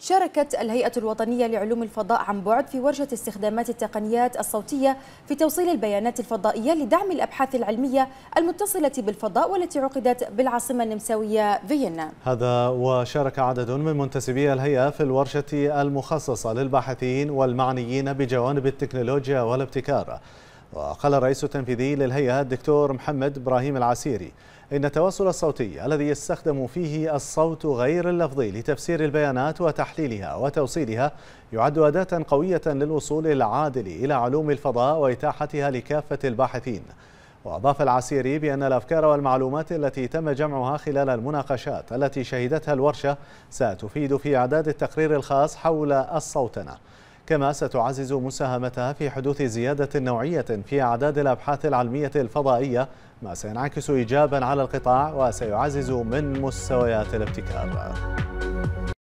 شاركت الهيئة الوطنية لعلوم الفضاء عن بعد في ورشة استخدامات التقنيات الصوتية في توصيل البيانات الفضائية لدعم الأبحاث العلمية المتصلة بالفضاء والتي عقدت بالعاصمة النمساوية فيينا هذا وشارك عدد من منتسبي الهيئة في الورشة المخصصة للباحثين والمعنيين بجوانب التكنولوجيا والابتكار وقال الرئيس التنفيذي للهيئة الدكتور محمد إبراهيم العسيري إن التواصل الصوتي الذي يستخدم فيه الصوت غير اللفظي لتفسير البيانات وتحليلها وتوصيلها يعد أداة قوية للوصول العادل إلى علوم الفضاء وإتاحتها لكافة الباحثين وأضاف العسيري بأن الأفكار والمعلومات التي تم جمعها خلال المناقشات التي شهدتها الورشة ستفيد في إعداد التقرير الخاص حول الصوتنة كما ستعزز مساهمتها في حدوث زيادة نوعية في أعداد الأبحاث العلمية الفضائية ما سينعكس إيجابا على القطاع وسيعزز من مستويات الابتكار